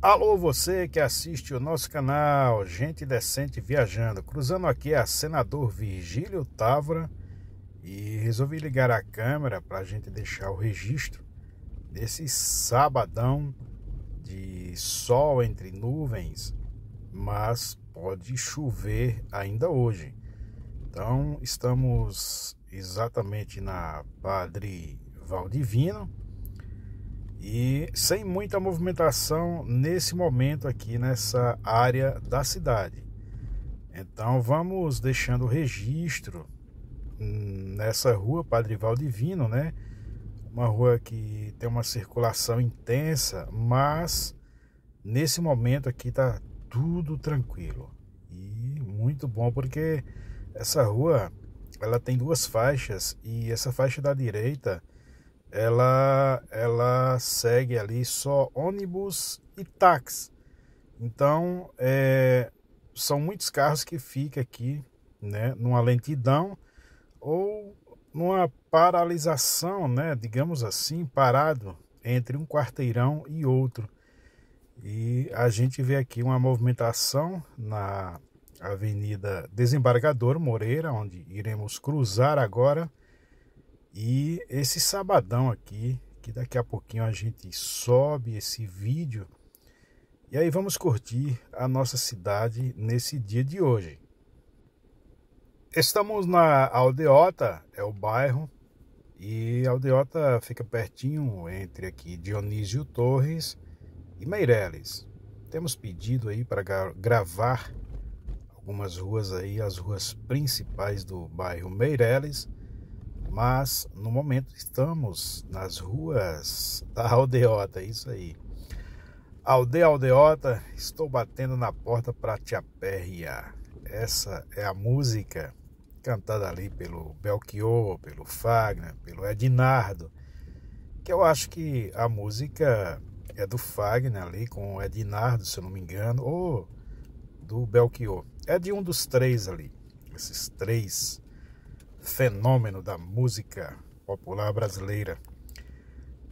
Alô, você que assiste o nosso canal Gente Decente Viajando. Cruzando aqui a senador Virgílio Távora e resolvi ligar a câmera para a gente deixar o registro desse sabadão de sol entre nuvens, mas pode chover ainda hoje. Então, estamos exatamente na Padre Valdivino e sem muita movimentação nesse momento aqui nessa área da cidade. Então vamos deixando registro nessa rua Padre Valdivino, né? Uma rua que tem uma circulação intensa, mas nesse momento aqui tá tudo tranquilo e muito bom porque essa rua ela tem duas faixas e essa faixa da direita ela ela segue ali só ônibus e táxi. Então é, são muitos carros que ficam aqui, né, numa lentidão ou numa paralisação, né, digamos assim, parado entre um quarteirão e outro. E a gente vê aqui uma movimentação na Avenida Desembargador Moreira, onde iremos cruzar agora e esse sabadão aqui, que daqui a pouquinho a gente sobe esse vídeo. E aí vamos curtir a nossa cidade nesse dia de hoje. Estamos na Aldeota, é o bairro, e Aldeota fica pertinho entre aqui Dionísio Torres e Meireles. Temos pedido aí para gravar algumas ruas aí, as ruas principais do bairro Meireles mas no momento estamos nas ruas da Aldeota, é isso aí. Aldeia Aldeota, estou batendo na porta para te aperrear. Essa é a música cantada ali pelo Belchior, pelo Fagner, pelo Ednardo, que eu acho que a música é do Fagner ali com o Ednardo, se eu não me engano, ou do Belchior. É de um dos três ali, esses três fenômeno da música popular brasileira.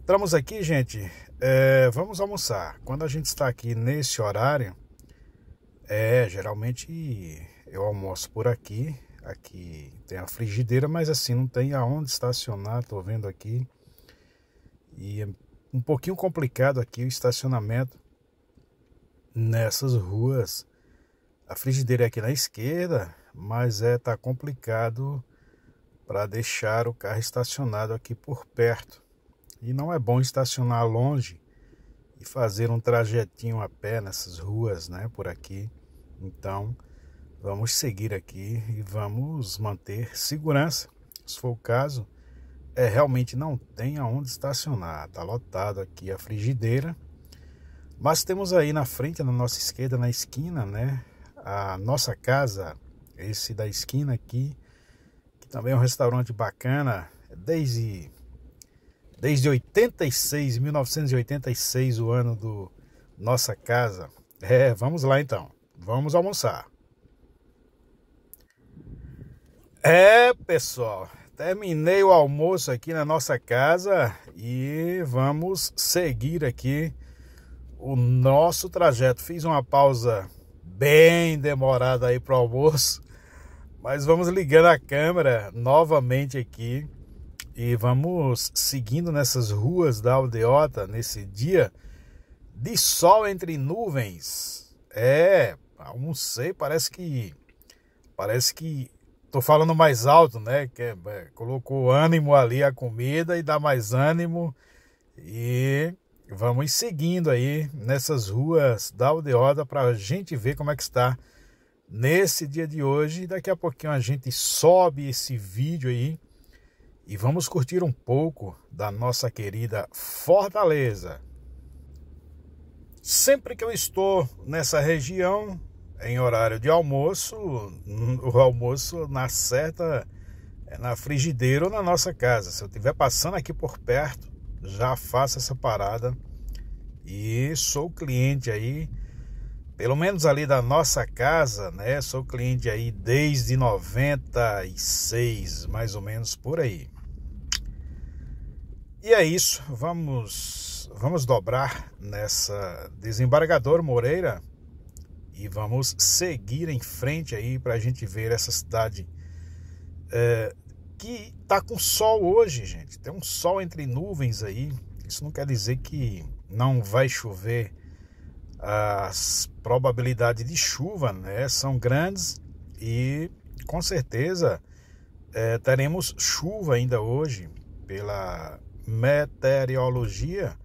Estamos aqui, gente. É, vamos almoçar. Quando a gente está aqui nesse horário, é geralmente eu almoço por aqui. Aqui tem a frigideira, mas assim não tem aonde estacionar. Estou vendo aqui e é um pouquinho complicado aqui o estacionamento nessas ruas. A frigideira é aqui na esquerda, mas é tá complicado para deixar o carro estacionado aqui por perto. E não é bom estacionar longe e fazer um trajetinho a pé nessas ruas, né, por aqui. Então, vamos seguir aqui e vamos manter segurança. Se for o caso, é realmente não tem aonde estacionar. Tá lotado aqui a frigideira. Mas temos aí na frente, na nossa esquerda, na esquina, né, a nossa casa, esse da esquina aqui também é um restaurante bacana, é desde desde 86, 1986, o ano do nossa casa. É, vamos lá então. Vamos almoçar. É, pessoal, terminei o almoço aqui na nossa casa e vamos seguir aqui o nosso trajeto. Fiz uma pausa bem demorada aí para o almoço, mas vamos ligando a câmera novamente aqui e vamos seguindo nessas ruas da Aldeota nesse dia de sol entre nuvens. É, ah, não sei, parece que parece que tô falando mais alto, né? Que é, é, colocou ânimo ali a comida e dá mais ânimo e vamos seguindo aí nessas ruas da Aldeota para a gente ver como é que está nesse dia de hoje. Daqui a pouquinho a gente sobe esse vídeo aí e vamos curtir um pouco da nossa querida Fortaleza. Sempre que eu estou nessa região, em horário de almoço, o almoço na certa é na frigideira ou na nossa casa. Se eu estiver passando aqui por perto, já faço essa parada e sou cliente aí pelo menos ali da nossa casa, né? Sou cliente aí desde 96, mais ou menos por aí. E é isso, vamos vamos dobrar nessa desembargador Moreira e vamos seguir em frente aí para a gente ver essa cidade é, que tá com sol hoje, gente. Tem um sol entre nuvens aí. Isso não quer dizer que não vai chover as probabilidades de chuva né, são grandes e com certeza é, teremos chuva ainda hoje pela meteorologia.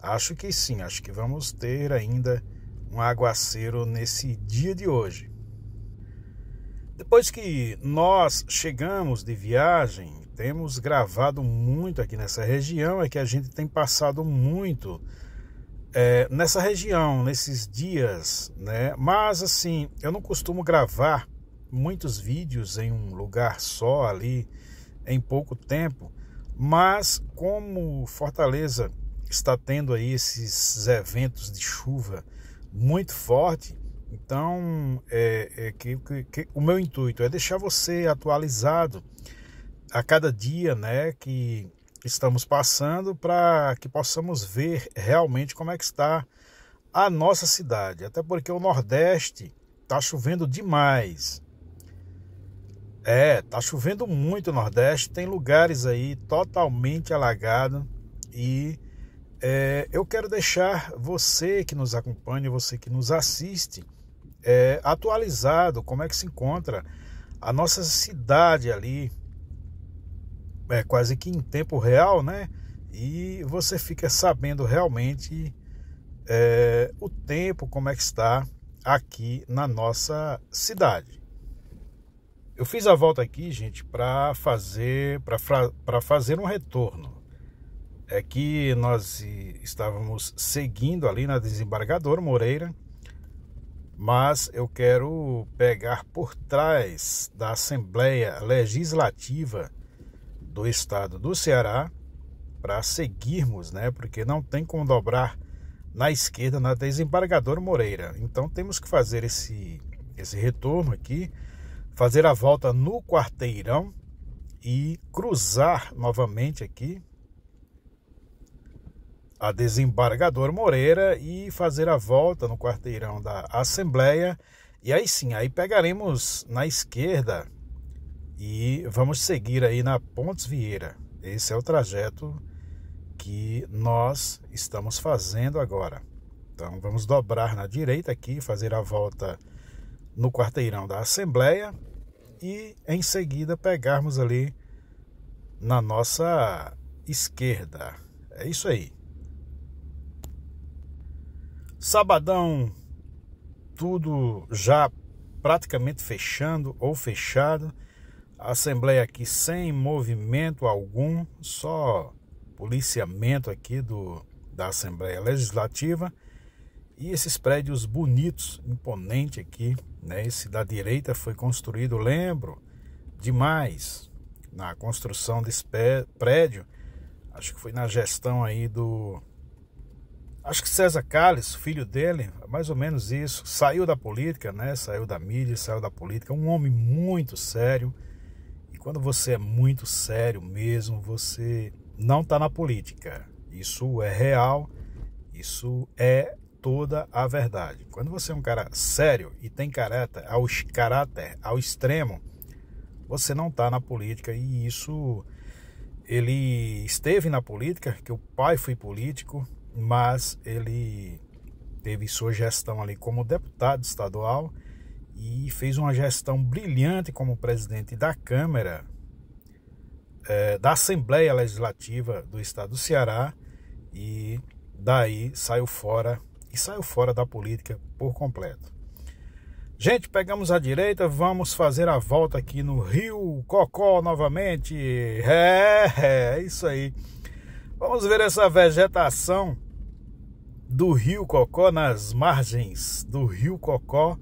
Acho que sim, acho que vamos ter ainda um aguaceiro nesse dia de hoje. Depois que nós chegamos de viagem, temos gravado muito aqui nessa região, é que a gente tem passado muito é, nessa região, nesses dias, né? Mas assim, eu não costumo gravar muitos vídeos em um lugar só ali, em pouco tempo. Mas como Fortaleza está tendo aí esses eventos de chuva muito forte, então é, é que, que, que, o meu intuito é deixar você atualizado a cada dia, né? Que estamos passando para que possamos ver realmente como é que está a nossa cidade. Até porque o Nordeste está chovendo demais. É, tá chovendo muito Nordeste, tem lugares aí totalmente alagado e é, eu quero deixar você que nos acompanha, você que nos assiste, é, atualizado como é que se encontra a nossa cidade ali é, quase que em tempo real, né? E você fica sabendo realmente é, o tempo, como é que está aqui na nossa cidade. Eu fiz a volta aqui, gente, para fazer para fazer um retorno. É que nós estávamos seguindo ali na desembargadora Moreira, mas eu quero pegar por trás da Assembleia Legislativa do estado do Ceará para seguirmos, né? Porque não tem como dobrar na esquerda na desembargadora Moreira. Então temos que fazer esse esse retorno aqui, fazer a volta no quarteirão e cruzar novamente aqui a desembargador Moreira e fazer a volta no quarteirão da Assembleia. E aí sim, aí pegaremos na esquerda e vamos seguir aí na Pontes Vieira. Esse é o trajeto que nós estamos fazendo agora. Então vamos dobrar na direita aqui, fazer a volta no quarteirão da Assembleia e em seguida pegarmos ali na nossa esquerda. É isso aí. Sabadão, tudo já praticamente fechando ou fechado. A Assembleia aqui sem movimento algum, só policiamento aqui do, da Assembleia Legislativa. E esses prédios bonitos, imponente aqui, né? Esse da direita foi construído, lembro, demais na construção desse prédio. Acho que foi na gestão aí do acho que César Calles, filho dele, mais ou menos isso, saiu da política, né? Saiu da mídia, saiu da política, um homem muito sério quando você é muito sério mesmo, você não está na política. Isso é real, isso é toda a verdade. Quando você é um cara sério e tem caráter, aos caráter ao extremo, você não está na política e isso ele esteve na política, que o pai foi político, mas ele teve sua gestão ali como deputado estadual e fez uma gestão brilhante como presidente da Câmara, é, da Assembleia Legislativa do Estado do Ceará e daí saiu fora e saiu fora da política por completo. Gente, pegamos a direita, vamos fazer a volta aqui no Rio Cocó novamente. É, é, é, isso aí. Vamos ver essa vegetação do Rio Cocó nas margens do Rio Cocó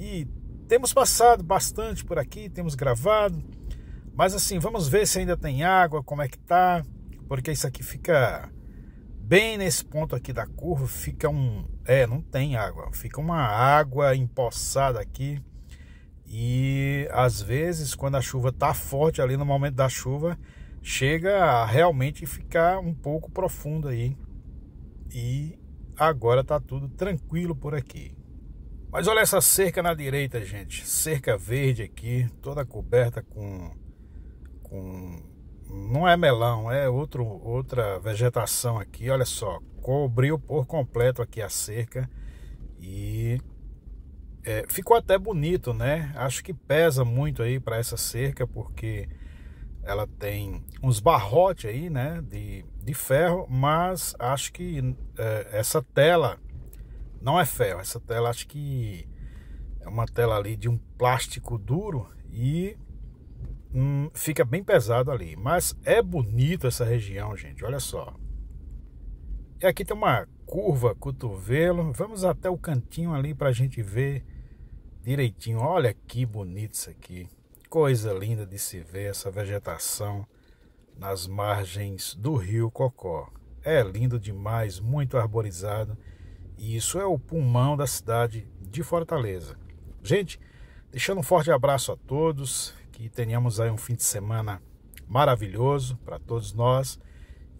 e temos passado bastante por aqui, temos gravado, mas assim, vamos ver se ainda tem água, como é que tá, porque isso aqui fica bem nesse ponto aqui da curva, fica um, é, não tem água, fica uma água empoçada aqui. E às vezes, quando a chuva tá forte ali no momento da chuva, chega a realmente ficar um pouco profundo aí. E agora tá tudo tranquilo por aqui. Mas olha essa cerca na direita, gente. Cerca verde aqui, toda coberta com. com não é melão, é outro, outra vegetação aqui. Olha só, cobriu por completo aqui a cerca e é, ficou até bonito, né? Acho que pesa muito aí para essa cerca porque ela tem uns barrotes aí, né? De, de ferro, mas acho que é, essa tela não é ferro, essa tela acho que é uma tela ali de um plástico duro e hum, fica bem pesado ali. Mas é bonito essa região, gente, olha só. E aqui tem uma curva, cotovelo. Vamos até o cantinho ali para a gente ver direitinho. Olha que bonito isso aqui. Coisa linda de se ver essa vegetação nas margens do rio Cocó. É lindo demais, muito arborizado. E isso é o pulmão da cidade de Fortaleza. Gente, deixando um forte abraço a todos, que tenhamos aí um fim de semana maravilhoso para todos nós.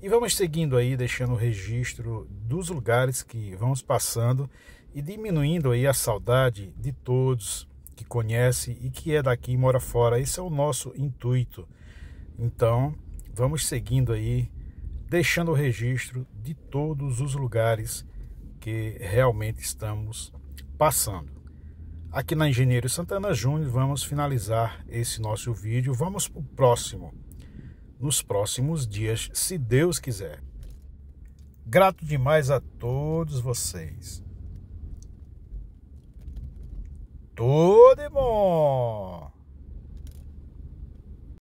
E vamos seguindo aí, deixando o registro dos lugares que vamos passando e diminuindo aí a saudade de todos que conhece e que é daqui e mora fora. Esse é o nosso intuito. Então, vamos seguindo aí, deixando o registro de todos os lugares que realmente estamos passando. Aqui na Engenheiro Santana Júnior, vamos finalizar esse nosso vídeo. Vamos para o próximo, nos próximos dias, se Deus quiser. Grato demais a todos vocês. Tudo bom!